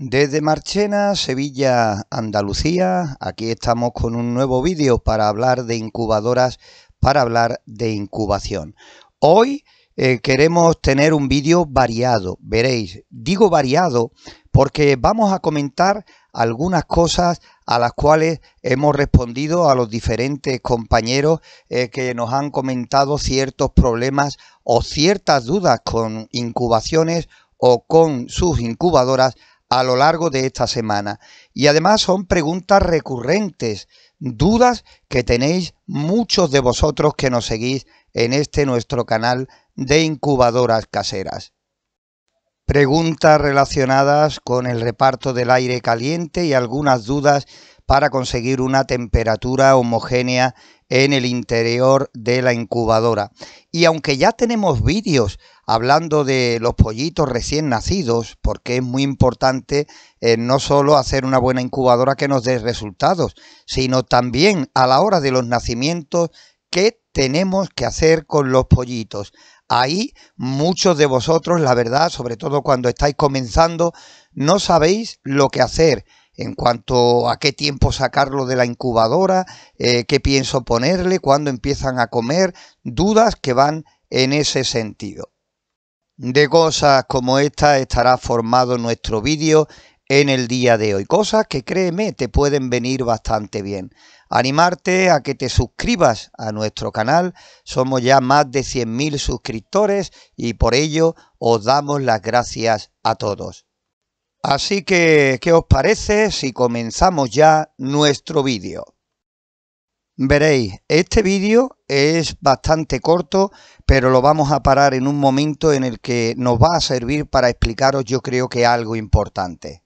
Desde Marchena, Sevilla, Andalucía, aquí estamos con un nuevo vídeo para hablar de incubadoras, para hablar de incubación. Hoy eh, queremos tener un vídeo variado, veréis. Digo variado porque vamos a comentar algunas cosas a las cuales hemos respondido a los diferentes compañeros eh, que nos han comentado ciertos problemas o ciertas dudas con incubaciones o con sus incubadoras a lo largo de esta semana. Y además son preguntas recurrentes, dudas que tenéis muchos de vosotros que nos seguís en este nuestro canal de incubadoras caseras. Preguntas relacionadas con el reparto del aire caliente y algunas dudas para conseguir una temperatura homogénea en el interior de la incubadora. Y aunque ya tenemos vídeos hablando de los pollitos recién nacidos, porque es muy importante eh, no solo hacer una buena incubadora que nos dé resultados, sino también a la hora de los nacimientos, qué tenemos que hacer con los pollitos. Ahí muchos de vosotros, la verdad, sobre todo cuando estáis comenzando, no sabéis lo que hacer en cuanto a qué tiempo sacarlo de la incubadora, eh, qué pienso ponerle, cuándo empiezan a comer, dudas que van en ese sentido. De cosas como esta estará formado nuestro vídeo en el día de hoy, cosas que créeme te pueden venir bastante bien. Animarte a que te suscribas a nuestro canal, somos ya más de 100.000 suscriptores y por ello os damos las gracias a todos. Así que, ¿qué os parece si comenzamos ya nuestro vídeo? Veréis, este vídeo es bastante corto, pero lo vamos a parar en un momento en el que nos va a servir para explicaros yo creo que algo importante.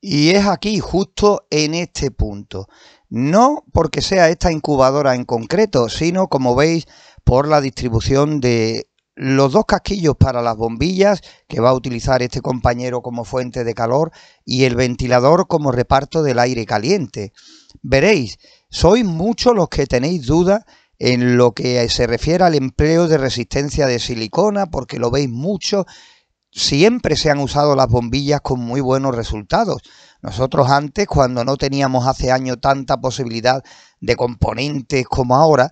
Y es aquí, justo en este punto. No porque sea esta incubadora en concreto, sino como veis por la distribución de los dos casquillos para las bombillas que va a utilizar este compañero como fuente de calor y el ventilador como reparto del aire caliente. Veréis, sois muchos los que tenéis dudas en lo que se refiere al empleo de resistencia de silicona porque lo veis mucho. Siempre se han usado las bombillas con muy buenos resultados. Nosotros antes, cuando no teníamos hace años tanta posibilidad de componentes como ahora,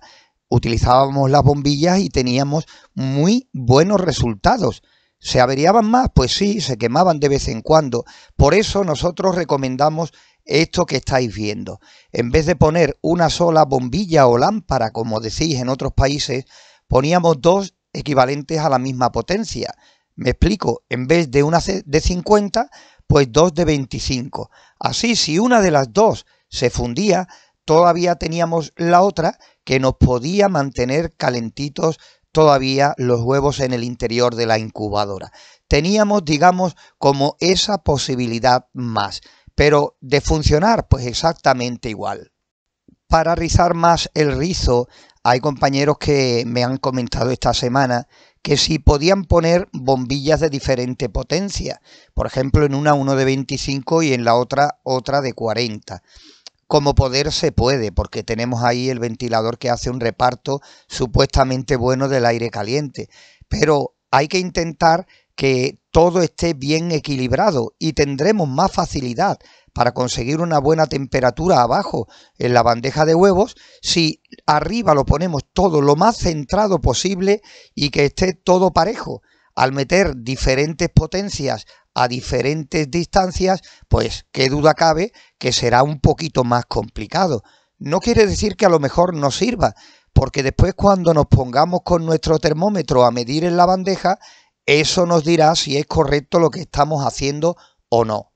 utilizábamos las bombillas y teníamos muy buenos resultados. ¿Se averiaban más? Pues sí, se quemaban de vez en cuando. Por eso nosotros recomendamos esto que estáis viendo. En vez de poner una sola bombilla o lámpara, como decís en otros países, poníamos dos equivalentes a la misma potencia. Me explico, en vez de una de 50, pues dos de 25. Así, si una de las dos se fundía, todavía teníamos la otra que nos podía mantener calentitos todavía los huevos en el interior de la incubadora. Teníamos, digamos, como esa posibilidad más, pero de funcionar pues exactamente igual. Para rizar más el rizo, hay compañeros que me han comentado esta semana que si podían poner bombillas de diferente potencia, por ejemplo en una uno de 25 y en la otra otra de 40 como poder se puede, porque tenemos ahí el ventilador que hace un reparto supuestamente bueno del aire caliente. Pero hay que intentar que todo esté bien equilibrado y tendremos más facilidad para conseguir una buena temperatura abajo en la bandeja de huevos si arriba lo ponemos todo lo más centrado posible y que esté todo parejo al meter diferentes potencias a diferentes distancias, pues qué duda cabe que será un poquito más complicado. No quiere decir que a lo mejor no sirva, porque después cuando nos pongamos con nuestro termómetro a medir en la bandeja, eso nos dirá si es correcto lo que estamos haciendo o no.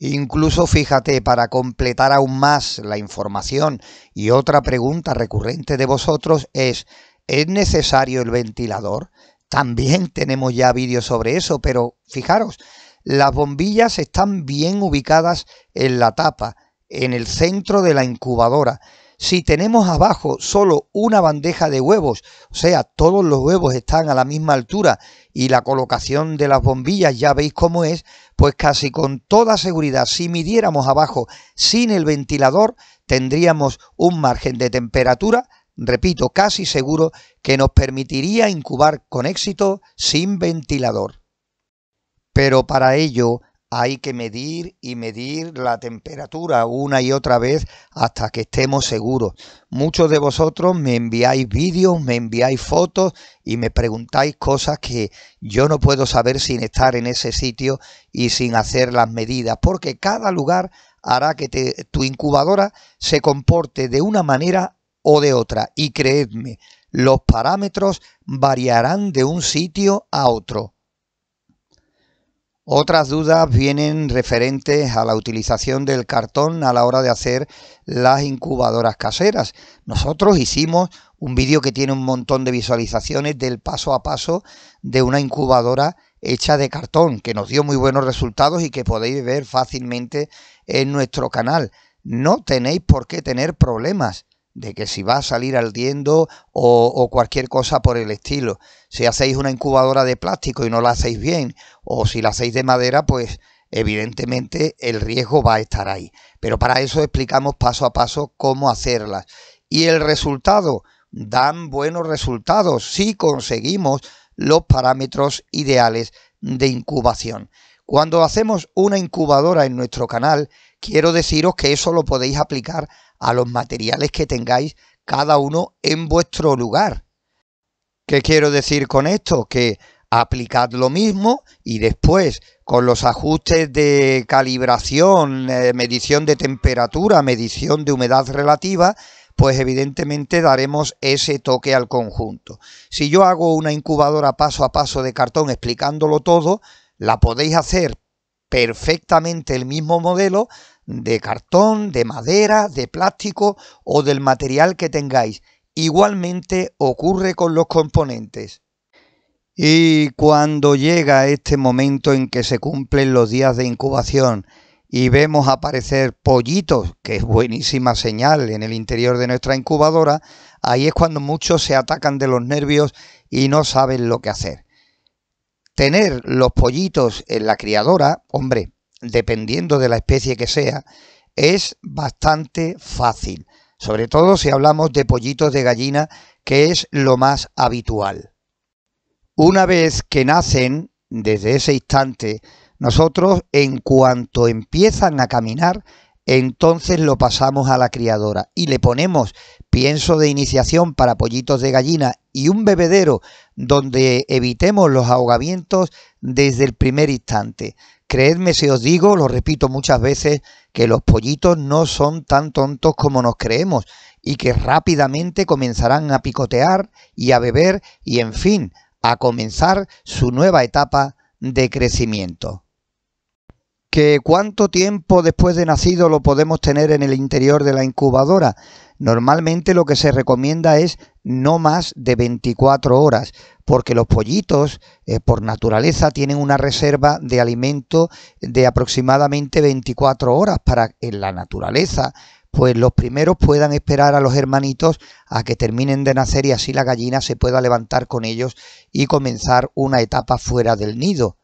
Incluso fíjate, para completar aún más la información y otra pregunta recurrente de vosotros es, ¿es necesario el ventilador? También tenemos ya vídeos sobre eso, pero fijaros, las bombillas están bien ubicadas en la tapa, en el centro de la incubadora. Si tenemos abajo solo una bandeja de huevos, o sea, todos los huevos están a la misma altura y la colocación de las bombillas ya veis cómo es, pues casi con toda seguridad, si midiéramos abajo sin el ventilador, tendríamos un margen de temperatura repito, casi seguro, que nos permitiría incubar con éxito sin ventilador. Pero para ello hay que medir y medir la temperatura una y otra vez hasta que estemos seguros. Muchos de vosotros me enviáis vídeos, me enviáis fotos y me preguntáis cosas que yo no puedo saber sin estar en ese sitio y sin hacer las medidas, porque cada lugar hará que tu incubadora se comporte de una manera de otra. Y creedme, los parámetros variarán de un sitio a otro. Otras dudas vienen referentes a la utilización del cartón a la hora de hacer las incubadoras caseras. Nosotros hicimos un vídeo que tiene un montón de visualizaciones del paso a paso de una incubadora hecha de cartón, que nos dio muy buenos resultados y que podéis ver fácilmente en nuestro canal. No tenéis por qué tener problemas de que si va a salir ardiendo o, o cualquier cosa por el estilo. Si hacéis una incubadora de plástico y no la hacéis bien, o si la hacéis de madera, pues evidentemente el riesgo va a estar ahí. Pero para eso explicamos paso a paso cómo hacerlas. Y el resultado, dan buenos resultados si conseguimos los parámetros ideales de incubación. Cuando hacemos una incubadora en nuestro canal, quiero deciros que eso lo podéis aplicar a los materiales que tengáis cada uno en vuestro lugar. ¿Qué quiero decir con esto? Que aplicad lo mismo y después con los ajustes de calibración, eh, medición de temperatura, medición de humedad relativa, pues evidentemente daremos ese toque al conjunto. Si yo hago una incubadora paso a paso de cartón explicándolo todo, la podéis hacer perfectamente el mismo modelo de cartón, de madera, de plástico o del material que tengáis. Igualmente ocurre con los componentes. Y cuando llega este momento en que se cumplen los días de incubación y vemos aparecer pollitos, que es buenísima señal en el interior de nuestra incubadora, ahí es cuando muchos se atacan de los nervios y no saben lo que hacer. Tener los pollitos en la criadora, hombre, dependiendo de la especie que sea, es bastante fácil. Sobre todo si hablamos de pollitos de gallina, que es lo más habitual. Una vez que nacen, desde ese instante, nosotros en cuanto empiezan a caminar, entonces lo pasamos a la criadora y le ponemos pienso de iniciación para pollitos de gallina y un bebedero donde evitemos los ahogamientos desde el primer instante. Creedme si os digo, lo repito muchas veces, que los pollitos no son tan tontos como nos creemos y que rápidamente comenzarán a picotear y a beber y en fin, a comenzar su nueva etapa de crecimiento cuánto tiempo después de nacido lo podemos tener en el interior de la incubadora. Normalmente lo que se recomienda es no más de 24 horas, porque los pollitos eh, por naturaleza tienen una reserva de alimento de aproximadamente 24 horas para en la naturaleza pues los primeros puedan esperar a los hermanitos a que terminen de nacer y así la gallina se pueda levantar con ellos y comenzar una etapa fuera del nido.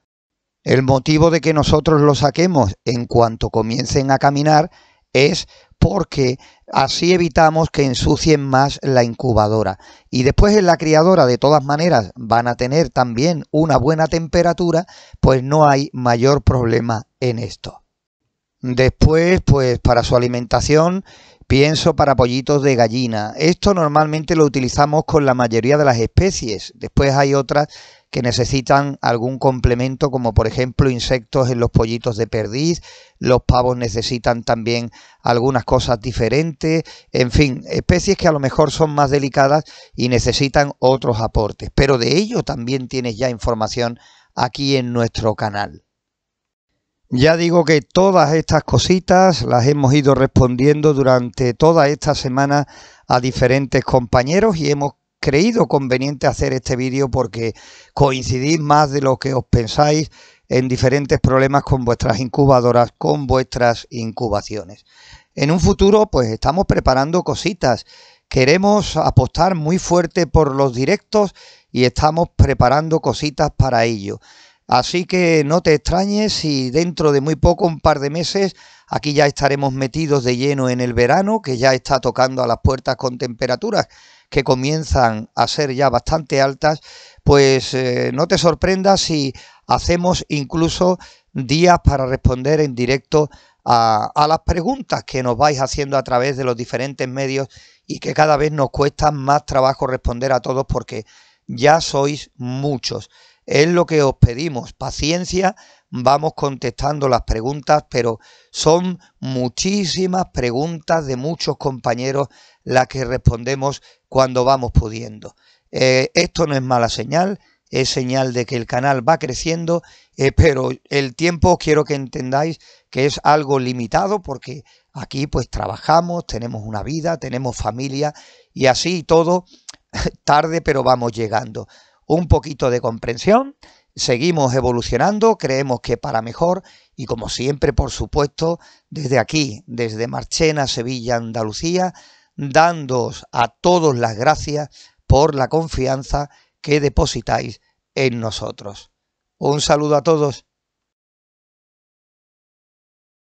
El motivo de que nosotros lo saquemos en cuanto comiencen a caminar es porque así evitamos que ensucien más la incubadora. Y después en la criadora, de todas maneras, van a tener también una buena temperatura, pues no hay mayor problema en esto. Después, pues para su alimentación, pienso para pollitos de gallina. Esto normalmente lo utilizamos con la mayoría de las especies. Después hay otras que necesitan algún complemento, como por ejemplo insectos en los pollitos de perdiz, los pavos necesitan también algunas cosas diferentes, en fin, especies que a lo mejor son más delicadas y necesitan otros aportes, pero de ello también tienes ya información aquí en nuestro canal. Ya digo que todas estas cositas las hemos ido respondiendo durante toda esta semana a diferentes compañeros y hemos creído conveniente hacer este vídeo porque coincidís más de lo que os pensáis en diferentes problemas con vuestras incubadoras, con vuestras incubaciones. En un futuro pues estamos preparando cositas. Queremos apostar muy fuerte por los directos y estamos preparando cositas para ello. Así que no te extrañes si dentro de muy poco, un par de meses, aquí ya estaremos metidos de lleno en el verano, que ya está tocando a las puertas con temperaturas que comienzan a ser ya bastante altas, pues eh, no te sorprendas si hacemos incluso días para responder en directo a, las preguntas que nos vais haciendo a través de los diferentes medios y que cada vez nos cuesta más trabajo responder a todos porque ya sois muchos. Es lo que os pedimos, paciencia, vamos contestando las preguntas, pero son muchísimas preguntas de muchos compañeros las que respondemos cuando vamos pudiendo. Eh, esto no es mala señal, es señal de que el canal va creciendo, eh, pero el tiempo quiero que entendáis que es algo limitado porque aquí pues trabajamos, tenemos una vida, tenemos familia y así todo tarde pero vamos llegando un poquito de comprensión, seguimos evolucionando, creemos que para mejor y como siempre, por supuesto, desde aquí, desde Marchena, Sevilla, Andalucía, dándos a todos las gracias por la confianza que depositáis en nosotros. Un saludo a todos.